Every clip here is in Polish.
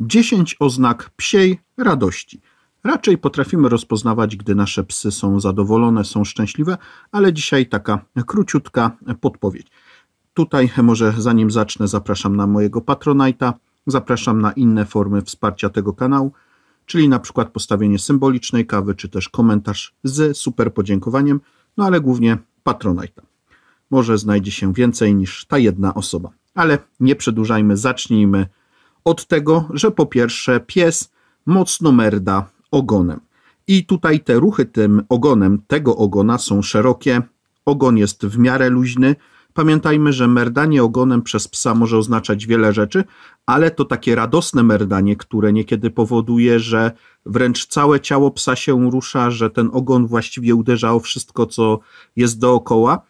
10 oznak psiej radości. Raczej potrafimy rozpoznawać, gdy nasze psy są zadowolone, są szczęśliwe, ale dzisiaj taka króciutka podpowiedź. Tutaj może zanim zacznę, zapraszam na mojego patronajta, zapraszam na inne formy wsparcia tego kanału, czyli na przykład postawienie symbolicznej kawy, czy też komentarz z super podziękowaniem, no ale głównie patronajta. Może znajdzie się więcej niż ta jedna osoba. Ale nie przedłużajmy, zacznijmy od tego, że po pierwsze pies mocno merda ogonem. I tutaj te ruchy tym ogonem, tego ogona są szerokie, ogon jest w miarę luźny. Pamiętajmy, że merdanie ogonem przez psa może oznaczać wiele rzeczy, ale to takie radosne merdanie, które niekiedy powoduje, że wręcz całe ciało psa się rusza, że ten ogon właściwie uderza o wszystko, co jest dookoła.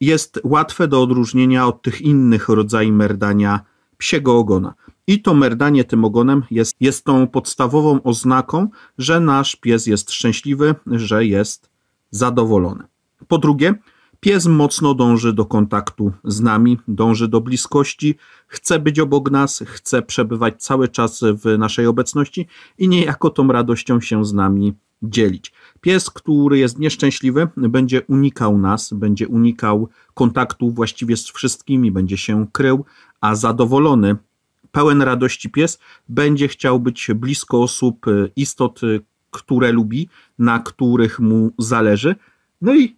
Jest łatwe do odróżnienia od tych innych rodzajów merdania psiego ogona. I to merdanie tym ogonem jest, jest tą podstawową oznaką, że nasz pies jest szczęśliwy, że jest zadowolony. Po drugie, pies mocno dąży do kontaktu z nami, dąży do bliskości, chce być obok nas, chce przebywać cały czas w naszej obecności i niejako tą radością się z nami dzielić. Pies, który jest nieszczęśliwy, będzie unikał nas, będzie unikał kontaktu właściwie z wszystkimi, będzie się krył, a zadowolony pełen radości pies będzie chciał być blisko osób, y, istot, y, które lubi, na których mu zależy. No i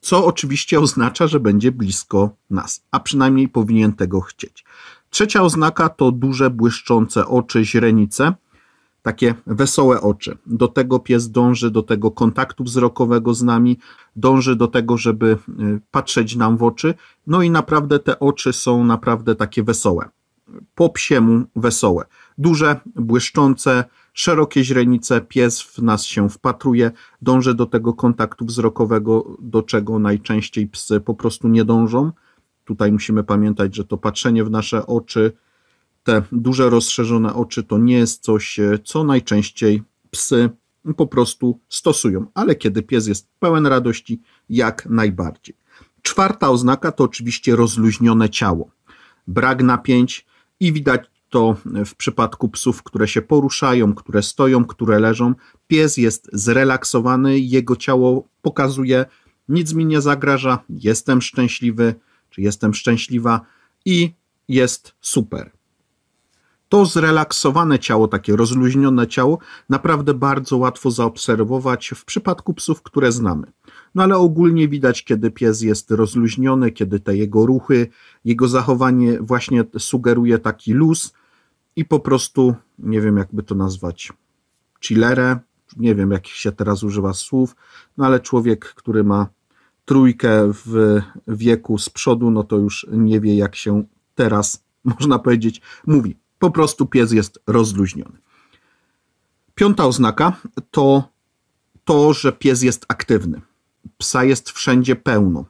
co oczywiście oznacza, że będzie blisko nas, a przynajmniej powinien tego chcieć. Trzecia oznaka to duże błyszczące oczy, źrenice takie wesołe oczy. Do tego pies dąży, do tego kontaktu wzrokowego z nami, dąży do tego, żeby y, patrzeć nam w oczy. No i naprawdę te oczy są naprawdę takie wesołe. Po psiemu wesołe. Duże, błyszczące, szerokie źrenice, pies w nas się wpatruje, dąży do tego kontaktu wzrokowego, do czego najczęściej psy po prostu nie dążą. Tutaj musimy pamiętać, że to patrzenie w nasze oczy te duże, rozszerzone oczy to nie jest coś, e, co najczęściej psy po prostu stosują, ale kiedy pies jest pełen radości, jak najbardziej. Czwarta oznaka to oczywiście rozluźnione ciało, brak napięć i widać to w przypadku psów, które się poruszają, które stoją, które leżą. Pies jest zrelaksowany, jego ciało pokazuje: nic mi nie zagraża, jestem szczęśliwy, czy jestem szczęśliwa i jest super to zrelaksowane ciało, takie rozluźnione ciało, naprawdę bardzo łatwo zaobserwować w przypadku psów, które znamy. No ale ogólnie widać, kiedy pies jest rozluźniony, kiedy te jego ruchy, jego zachowanie właśnie sugeruje taki luz i po prostu, nie wiem jakby to nazwać, chillerę, nie wiem jakich się teraz używa słów, no ale człowiek, który ma trójkę w wieku z przodu, no to już nie wie jak się teraz, można powiedzieć, mówi. Po prostu pies jest rozluźniony. Piąta oznaka to to, że pies jest aktywny. Psa jest wszędzie pełno.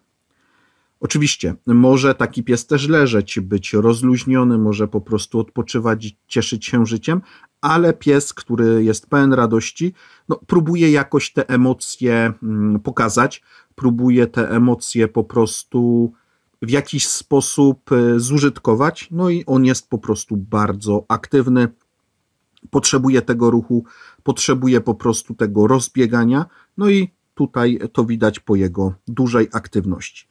Oczywiście, może taki pies też leżeć, być rozluźniony, może po prostu odpoczywać cieszyć się życiem, ale pies, który jest pełen radości, no, próbuje jakoś te emocje mm, pokazać, próbuje te emocje po prostu w jakiś sposób e, zużytkować. No i on jest po prostu bardzo aktywny, potrzebuje tego ruchu, potrzebuje po prostu tego rozbiegania. No i tutaj to widać po jego dużej aktywności.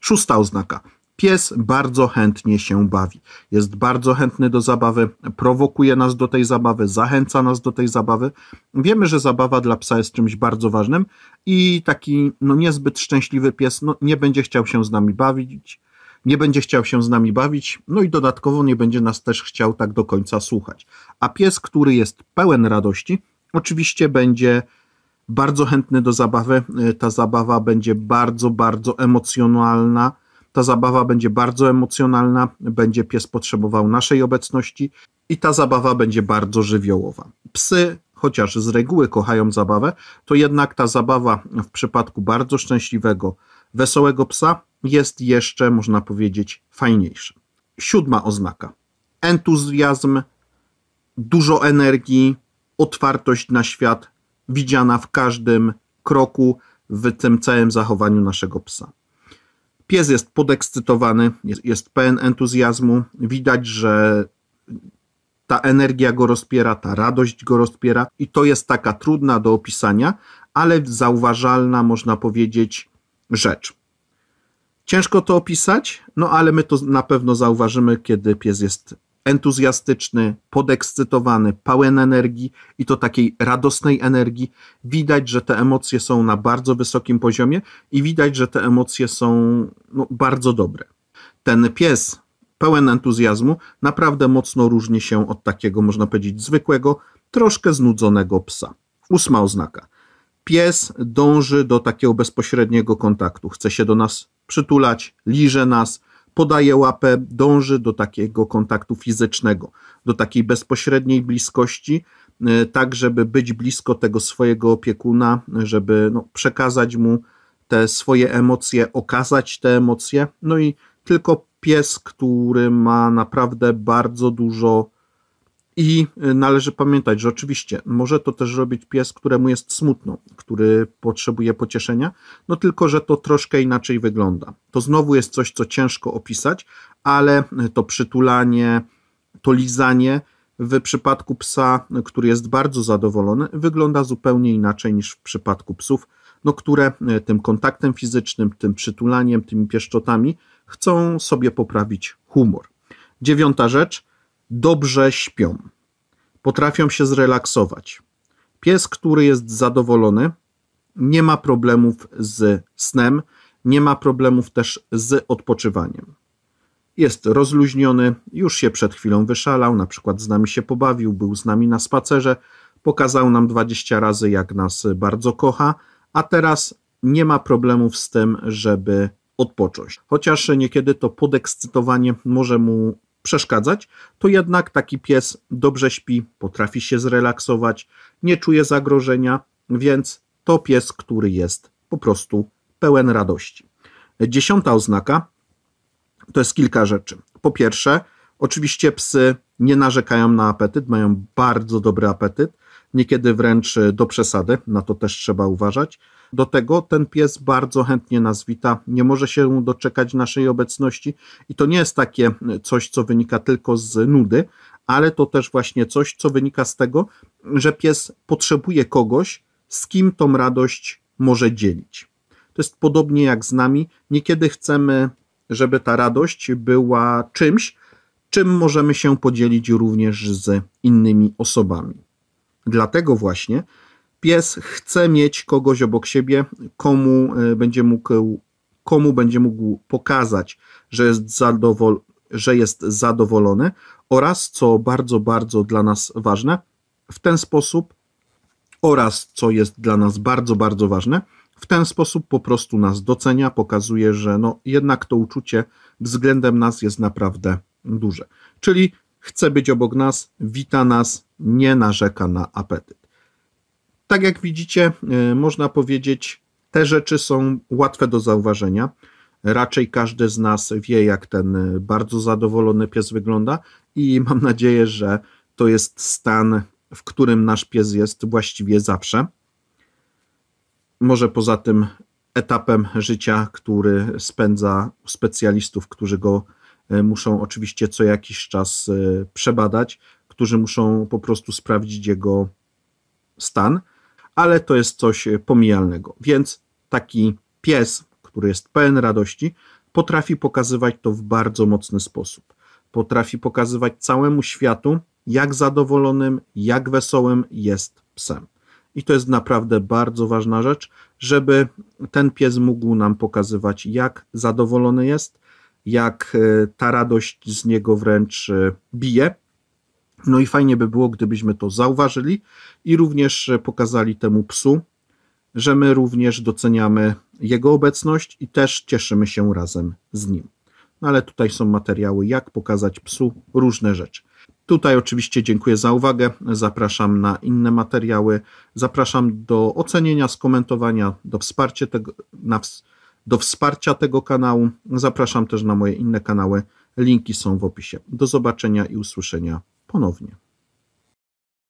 Szósta oznaka. Pies bardzo chętnie się bawi. Jest bardzo chętny do zabawy, prowokuje nas do tej zabawy, zachęca nas do tej zabawy. Wiemy, że zabawa dla psa jest czymś bardzo ważnym i taki no, niezbyt szczęśliwy pies no, nie będzie chciał się z nami bawić, nie będzie chciał się z nami bawić, no i dodatkowo nie będzie nas też chciał tak do końca słuchać. A pies, który jest pełen radości, oczywiście będzie bardzo chętny do zabawy. Ta zabawa będzie bardzo, bardzo emocjonalna ta zabawa będzie bardzo emocjonalna, będzie pies potrzebował naszej obecności i ta zabawa będzie bardzo żywiołowa. Psy, chociaż z reguły kochają zabawę, to jednak ta zabawa w przypadku bardzo szczęśliwego, wesołego psa jest jeszcze, można powiedzieć, fajniejsza. Siódma oznaka: entuzjazm, dużo energii, otwartość na świat, widziana w każdym kroku, w tym całym zachowaniu naszego psa. Pies jest podekscytowany, jest, jest pełen entuzjazmu. Widać, że ta energia go rozpiera, ta radość go rozpiera, i to jest taka trudna do opisania, ale zauważalna, można powiedzieć, rzecz. Ciężko to opisać, no ale my to na pewno zauważymy, kiedy pies jest entuzjastyczny, podekscytowany, pełen energii i to takiej radosnej energii. Widać, że te emocje są na bardzo wysokim poziomie i widać, że te emocje są no, bardzo dobre. Ten pies pełen entuzjazmu naprawdę mocno różni się od takiego, można powiedzieć, zwykłego, troszkę znudzonego psa. Ósma oznaka. Pies dąży do takiego bezpośredniego kontaktu, chce się do nas przytulać, liże nas, podaje łapę, dąży do takiego kontaktu fizycznego, do takiej bezpośredniej bliskości, e, tak żeby być blisko tego swojego opiekuna, żeby no, przekazać mu te swoje emocje, okazać te emocje. No i tylko pies, który ma naprawdę bardzo dużo i y, należy pamiętać, że oczywiście może to też robić pies, któremu jest smutno, który potrzebuje pocieszenia, no tylko, że to troszkę inaczej wygląda. To znowu jest coś, co ciężko opisać, ale to przytulanie, to lizanie w przypadku psa, który jest bardzo zadowolony, wygląda zupełnie inaczej niż w przypadku psów, no, które y, tym kontaktem fizycznym, tym przytulaniem, tymi pieszczotami chcą sobie poprawić humor. Dziewiąta rzecz – dobrze śpią. Potrafią się zrelaksować. Pies, który jest zadowolony, nie ma problemów z snem, nie ma problemów też z odpoczywaniem. Jest rozluźniony, już się przed chwilą wyszalał, na przykład z nami się pobawił, był z nami na spacerze, pokazał nam 20 razy, jak nas bardzo kocha, a teraz nie ma problemów z tym, żeby odpocząć. Chociaż niekiedy to podekscytowanie może mu przeszkadzać, to jednak taki pies dobrze śpi, potrafi się zrelaksować, nie czuje zagrożenia, więc to pies, który jest po prostu pełen radości. Dziesiąta oznaka to jest kilka rzeczy. Po pierwsze, oczywiście psy nie narzekają na apetyt, mają bardzo dobry apetyt niekiedy wręcz e, do przesady, na to też trzeba uważać. Do tego ten pies bardzo chętnie nas wita, nie może się doczekać naszej obecności i to nie jest takie e, coś, co wynika tylko z nudy, ale to też właśnie coś, co wynika z tego, że pies potrzebuje kogoś, z kim tą radość może dzielić. To jest podobnie jak z nami. Niekiedy chcemy, żeby ta radość była czymś, czym możemy się podzielić również z innymi osobami. Dlatego właśnie pies chce mieć kogoś obok siebie, komu e, będzie mógł, komu będzie mógł pokazać, że jest, zadowol, że jest zadowolony oraz, co bardzo, bardzo dla nas ważne, w ten sposób oraz, co jest dla nas bardzo, bardzo ważne, w ten sposób po prostu nas docenia, pokazuje, że no jednak to uczucie względem nas jest naprawdę duże. Czyli chce być obok nas, wita nas, nie narzeka na apetyt. Tak jak widzicie, e, można powiedzieć, te rzeczy są łatwe do zauważenia. Raczej każdy z nas wie, jak ten e, bardzo zadowolony pies wygląda, i mam nadzieję, że to jest stan, w którym nasz pies jest właściwie zawsze. Może poza tym etapem życia, który spędza specjalistów, którzy go E, muszą oczywiście co jakiś czas e, przebadać, którzy muszą po prostu sprawdzić jego stan, ale to jest coś e, pomijalnego. Więc taki pies, który jest pełen radości, potrafi pokazywać to w bardzo mocny sposób. Potrafi pokazywać całemu światu, jak zadowolonym, jak wesołym jest psem. I to jest naprawdę bardzo ważna rzecz, żeby ten pies mógł nam pokazywać, jak zadowolony jest, jak e, ta radość z niego wręcz e, bije. No i fajnie by było, gdybyśmy to zauważyli i również e, pokazali temu psu, że my również doceniamy jego obecność i też cieszymy się razem z nim. No ale tutaj są materiały, jak pokazać psu różne rzeczy. Tutaj oczywiście dziękuję za uwagę. Zapraszam na inne materiały. Zapraszam do ocenienia, skomentowania, do wsparcia tego, na wsparcie do wsparcia tego kanału. Zapraszam też na moje inne kanały. Linki są w opisie. Do zobaczenia i usłyszenia ponownie.